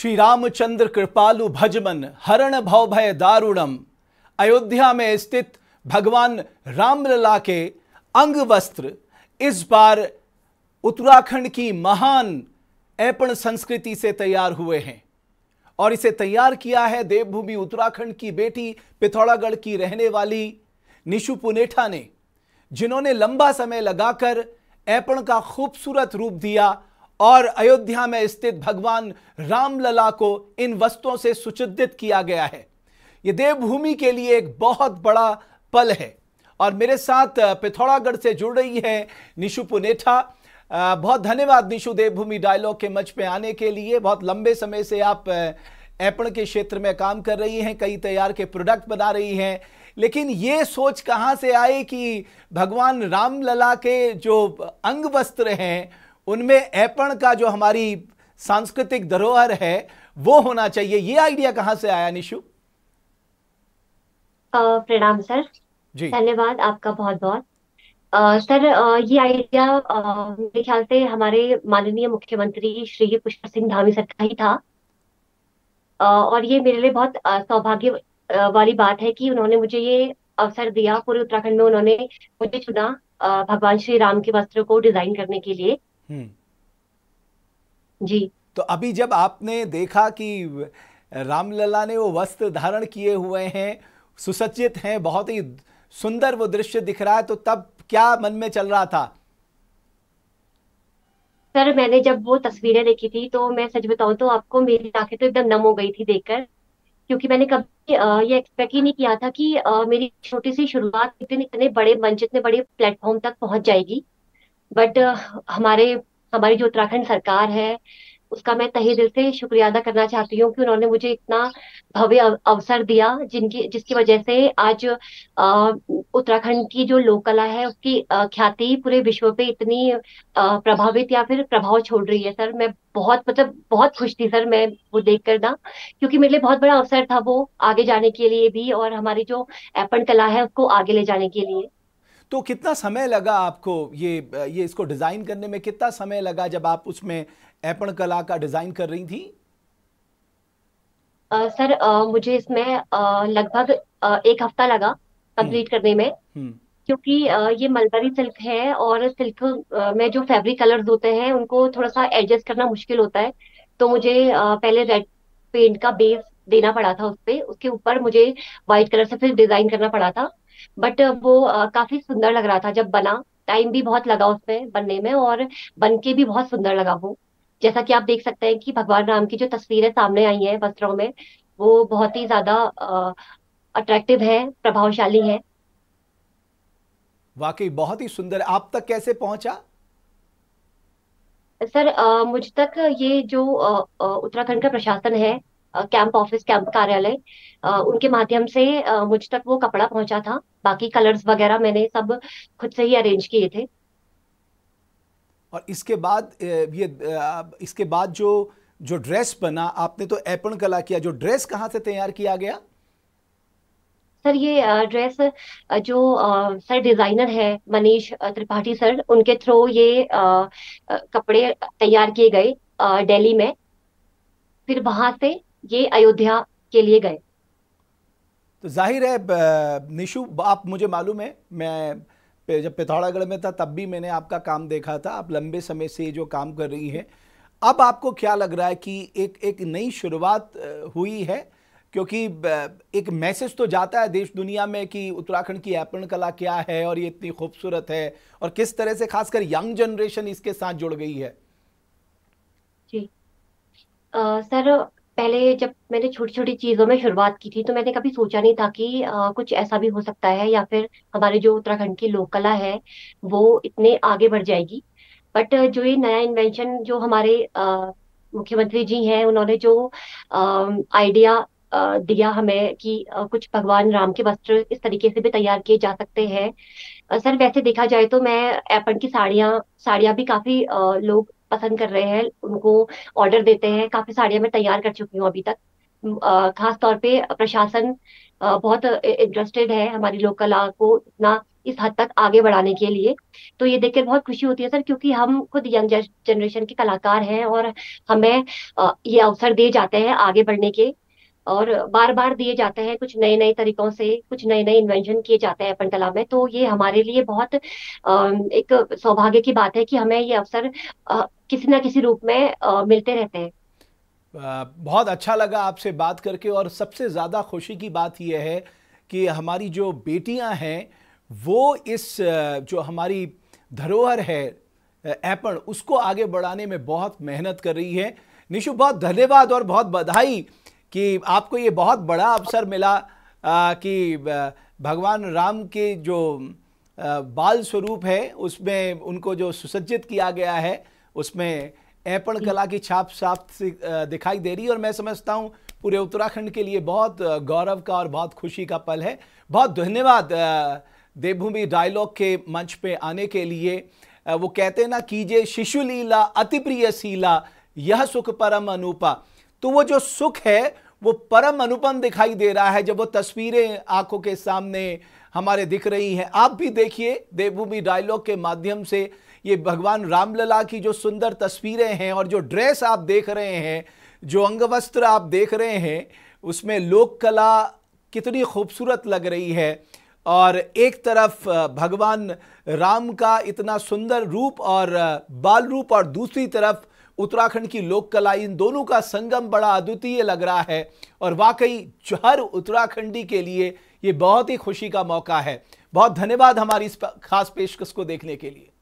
श्री रामचंद्र कृपालु भजमन हरण भव भय दारुणम अयोध्या में स्थित भगवान रामलला के अंग वस्त्र इस बार उत्तराखंड की महान ऐपण संस्कृति से तैयार हुए हैं और इसे तैयार किया है देवभूमि उत्तराखंड की बेटी पिथौरागढ़ की रहने वाली निशु पुनेठा ने जिन्होंने लंबा समय लगाकर ऐपण का खूबसूरत रूप दिया और अयोध्या में स्थित भगवान रामलला को इन वस्तुओं से सुचिदित किया गया है ये देवभूमि के लिए एक बहुत बड़ा पल है और मेरे साथ पिथौरागढ़ से जुड़ रही है निशु पुनेठा बहुत धन्यवाद निशु देवभूमि डायलॉग के मंच पे आने के लिए बहुत लंबे समय से आप ऐपण के क्षेत्र में काम कर रही हैं कई तैयार के प्रोडक्ट बना रही हैं लेकिन ये सोच कहाँ से आए कि भगवान रामलला के जो अंग वस्त्र हैं उनमें ऐपण का जो हमारी सांस्कृतिक धरोहर है वो होना चाहिए ये आइडिया कहाँ से आया निशु प्रणाम सर धन्यवाद आपका बहुत बहुत आ, सर आ, ये आइडिया मेरे ख्याल से हमारे माननीय मुख्यमंत्री श्री पुष्कर सिंह धामी सर का ही था आ, और ये मेरे लिए बहुत सौभाग्य वाली बात है कि उन्होंने मुझे ये अवसर दिया पूरे उत्तराखंड में उन्होंने मुझे चुना भगवान श्री राम के वस्त्र को डिजाइन करने के लिए हम्म। जी तो अभी जब आपने देखा कि रामलला ने वो वस्त्र धारण किए हुए हैं सुसज्जित हैं बहुत ही सुंदर वो दृश्य दिख रहा है तो तब क्या मन में चल रहा था सर मैंने जब वो तस्वीरें देखी थी तो मैं सच बताऊं तो आपको मेरी आंखें तो एकदम नम हो गई थी देखकर क्योंकि मैंने कभी ये एक्सपेक्ट ही नहीं किया था कि मेरी छोटी सी शुरुआत इतने इतने बड़े मंच इतने बड़े प्लेटफॉर्म तक पहुंच जाएगी बट uh, हमारे हमारी जो उत्तराखंड सरकार है उसका मैं तहे दिल से शुक्रिया अदा करना चाहती हूँ कि उन्होंने मुझे इतना भव्य अवसर दिया जिनकी जिसकी वजह से आज उत्तराखंड की जो लोक कला है उसकी ख्याति पूरे विश्व पे इतनी प्रभावित या फिर प्रभाव छोड़ रही है सर मैं बहुत मतलब बहुत खुश थी सर मैं वो देख कर ना क्योंकि मेरे लिए बहुत बड़ा अवसर था वो आगे जाने के लिए भी और हमारी जो अपन कला है उसको आगे ले जाने के लिए तो कितना समय लगा आपको ये ये इसको डिज़ाइन करने में कितना समय लगा जब आप उसमें ऐपण कला का डिज़ाइन कर रही थी आ, सर आ, मुझे इसमें लगभग एक हफ्ता लगा कंप्लीट हम्म। करने में हम्म। क्योंकि ये मलबरी सिल्क है और सिल्क में जो फैब्रिक कलर्स होते हैं उनको थोड़ा सा एडजस्ट करना मुश्किल होता है तो मुझे पहले रेड पेंट का बेस देना पड़ा था उसपे उसके ऊपर मुझे व्हाइट कलर से फिर डिजाइन करना पड़ा था बट वो काफी सुंदर लग रहा था जब बना टाइम भी बहुत लगा उसमें बनने में और बन के भी बहुत सुंदर लगा वो जैसा कि आप देख सकते हैं कि भगवान राम की जो तस्वीरें सामने आई हैं वस्त्रों में वो बहुत ही ज्यादा अट्रैक्टिव है प्रभावशाली है वाकई बहुत ही सुंदर आप तक कैसे पहुंचा सर मुझ तक ये जो उत्तराखंड का प्रशासन है कैंप ऑफिस कैंप कार्यालय उनके माध्यम से मुझ तक वो कपड़ा पहुंचा था बाकी कलर्स वगैरह मैंने सब खुद से ही अरेंज किए थे और इसके बाद ये इसके बाद जो जो ड्रेस बना आपने तो एपन कला किया जो ड्रेस कहाँ से तैयार किया गया सर ये ड्रेस जो सर डिजाइनर है मनीष त्रिपाठी सर उनके थ्रू ये कपड़े तैयार किए गए दिल्ली में फिर वहां से ये अयोध्या के लिए गए तो जाहिर है निशु आप मुझे मालूम है मैं जब पिथौरागढ़ में था तब भी मैंने आपका काम देखा था आप लंबे समय से जो काम कर रही हैं अब आपको क्या लग रहा है कि एक एक नई शुरुआत हुई है क्योंकि एक मैसेज तो जाता है देश दुनिया में कि उत्तराखंड की अपन कला क्या है और ये इतनी खूबसूरत है और किस तरह से खासकर यंग जनरेशन इसके साथ जुड़ गई है जी आ, सर पहले जब मैंने छोटी छोटी चीज़ों में शुरुआत की थी तो मैंने कभी सोचा नहीं था कि आ, कुछ ऐसा भी हो सकता है या फिर हमारे जो उत्तराखंड की लोक कला है वो इतने आगे बढ़ जाएगी। बट जो ये नया इन्वेंशन जो हमारे अ, मुख्यमंत्री जी हैं उन्होंने जो आइडिया दिया हमें कि आ, कुछ भगवान राम के वस्त्र इस तरीके से भी तैयार किए जा सकते हैं। सर वैसे देखा जाए तो मैं एपन की साड़ियाँ साड़ियाँ भी काफ़ी लोग पसंद कर रहे हैं उनको ऑर्डर देते हैं काफी साड़ियां मैं तैयार कर चुकी हूँ अभी तक खास तौर पे प्रशासन बहुत इंटरेस्टेड है हमारी लोक कला को इतना इस हद तक आगे बढ़ाने के लिए तो ये देखकर बहुत खुशी होती है सर क्योंकि हम खुद यंग जनरेशन के कलाकार हैं और हमें ये अवसर दिए जाते हैं आगे बढ़ने के और बार बार दिए जाते हैं कुछ नए नए तरीकों से कुछ नए नए इन्वेंशन किए जाते हैं पंटला में तो ये हमारे लिए बहुत एक सौभाग्य की बात है कि हमें ये अवसर किसी ना किसी रूप में मिलते रहते हैं बहुत अच्छा लगा आपसे बात करके और सबसे ज़्यादा खुशी की बात यह है कि हमारी जो बेटियां हैं वो इस जो हमारी धरोहर है ऐपण उसको आगे बढ़ाने में बहुत मेहनत कर रही है निशु बहुत धन्यवाद और बहुत बधाई कि आपको ये बहुत बड़ा अवसर मिला आ, कि भगवान राम के जो आ, बाल स्वरूप है उसमें उनको जो सुसज्जित किया गया है उसमें ऐपण कला की छाप साफ दिखाई दे रही है और मैं समझता हूँ पूरे उत्तराखंड के लिए बहुत गौरव का और बहुत खुशी का पल है बहुत धन्यवाद देवभूमि डायलॉग के मंच पे आने के लिए वो कहते ना कीजिए शिशु लीला अति प्रिय सीला यह सुख परम अनूपा तो वो जो सुख है वो परम अनुपम दिखाई दे रहा है जब वो तस्वीरें आंखों के सामने हमारे दिख रही हैं आप भी देखिए देवभूमि डायलॉग के माध्यम से ये भगवान रामलला की जो सुंदर तस्वीरें हैं और जो ड्रेस आप देख रहे हैं जो अंगवस्त्र आप देख रहे हैं उसमें लोक कला कितनी खूबसूरत लग रही है और एक तरफ भगवान राम का इतना सुंदर रूप और बाल रूप और दूसरी तरफ उत्तराखंड की लोक कला इन दोनों का संगम बड़ा अद्वितीय लग रहा है और वाकई हर उत्तराखंडी के लिए ये बहुत ही खुशी का मौका है बहुत धन्यवाद हमारी इस खास पेशकश को देखने के लिए